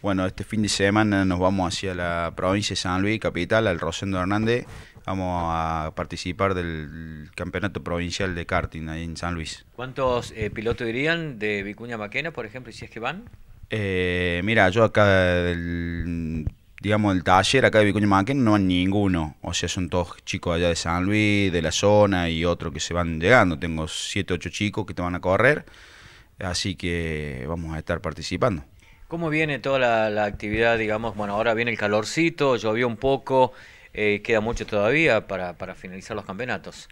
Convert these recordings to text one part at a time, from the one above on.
Bueno, este fin de semana nos vamos hacia la provincia de San Luis, capital, al Rosendo Hernández. Vamos a participar del campeonato provincial de karting ahí en San Luis. ¿Cuántos eh, pilotos irían de Vicuña Maquena, por ejemplo, si es que van? Eh, mira, yo acá, del, digamos, el taller acá de Vicuña Maquena no hay ninguno. O sea, son todos chicos allá de San Luis, de la zona y otros que se van llegando. Tengo 7, 8 chicos que te van a correr. Así que vamos a estar participando. ¿Cómo viene toda la, actividad, digamos? Bueno, ahora viene el calorcito, llovió un poco, eh, queda mucho todavía para, finalizar los campeonatos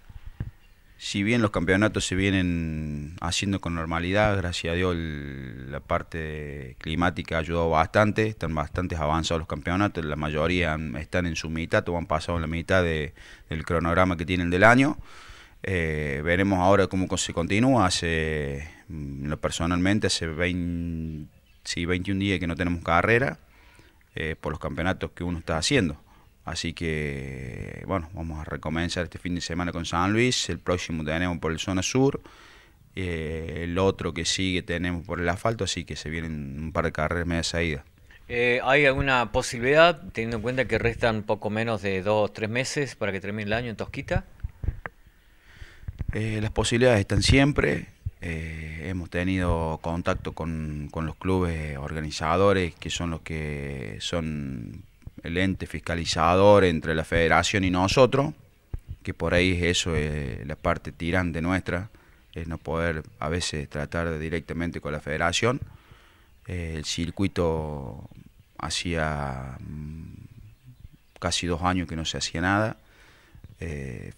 si bien los campeonatos se vienen haciendo con normalidad, gracias a Dios la parte climática ha ayudado bastante, están bastante avanzados los campeonatos, la mayoría están en su mitad o han pasado la mitad del cronograma que tienen del año. Eh, veremos ahora cómo se continúa. Hace, mm, personalmente, hace 20 21 días que no tenemos carrera eh, por los campeonatos que uno está haciendo. Así que, bueno, vamos a recomenzar este fin de semana con San Luis, el próximo tenemos por el Zona Sur, eh, el otro que sigue tenemos por el asfalto, así que se vienen un par de carreras media saída. Eh, ¿Hay alguna posibilidad, teniendo en cuenta que restan poco menos de dos o tres meses para que termine el año en Tosquita? las posibilidades están siempre. Eh, hemos tenido contacto con, los clubes organizadores, que son los que son el ente fiscalizador entre la federación y nosotros, que por ahí eso es eh, la parte tirante nuestra, es no poder a veces tratar directamente con la federación. Eh, el circuito hacía mm, casi dos años que no se hacía nada.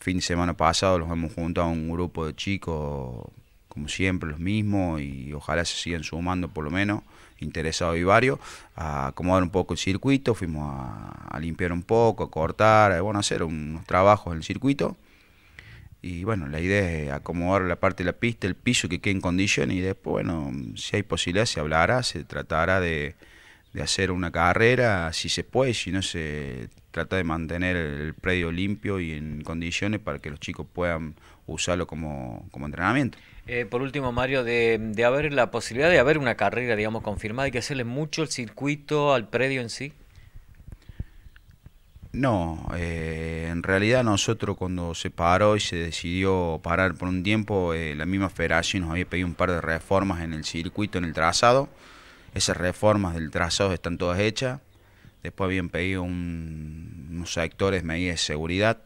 fin de semana pasado los hemos juntado a un grupo de chicos como siempre, los mismos y ojalá se sigan sumando por lo menos, interesados y varios, a acomodar un poco el circuito, fuimos a, limpiar un poco, a cortar, a, bueno, hacer unos trabajos en el circuito. Y bueno, la idea es acomodar la parte de la pista, el piso que quede en condición y después, bueno, si hay posibilidad, se hablará, se tratará de, de hacer una carrera, si se puede, si no se trata de mantener el predio limpio y en condiciones para que los chicos puedan usarlo como, entrenamiento. Eh, por último, Mario, de, haber la posibilidad de haber una carrera, digamos, confirmada, y que hacerle mucho el circuito al predio en sí. No, eh, en realidad nosotros cuando se paró y se decidió parar por un tiempo, eh, la misma federación nos había pedido un par de reformas en el circuito, en el trazado esas reformas del trazado están todas hechas. Después habían pedido unos sectores, medidas de seguridad.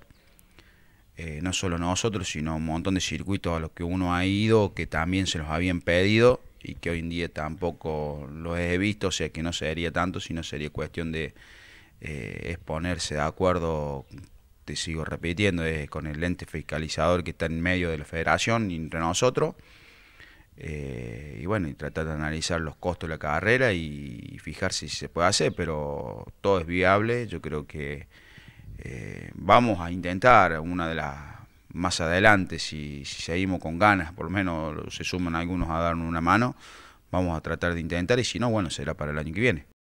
Eh, no solo nosotros, sino un montón de circuitos a los que uno ha ido, que también se los habían pedido y que hoy en día tampoco los he visto, o sea que no sería tanto, sino sería cuestión de eh, exponerse de acuerdo, te sigo repitiendo, con el ente fiscalizador que está en medio de la federación entre nosotros. Eh, bueno, y tratar de analizar los costos de la carrera y, fijar si se puede hacer, pero todo es viable, yo creo que eh, vamos a intentar una de las más adelante, si, si, seguimos con ganas, por lo menos se suman algunos a darnos una mano, vamos a tratar de intentar y si no, bueno, será para el año que viene.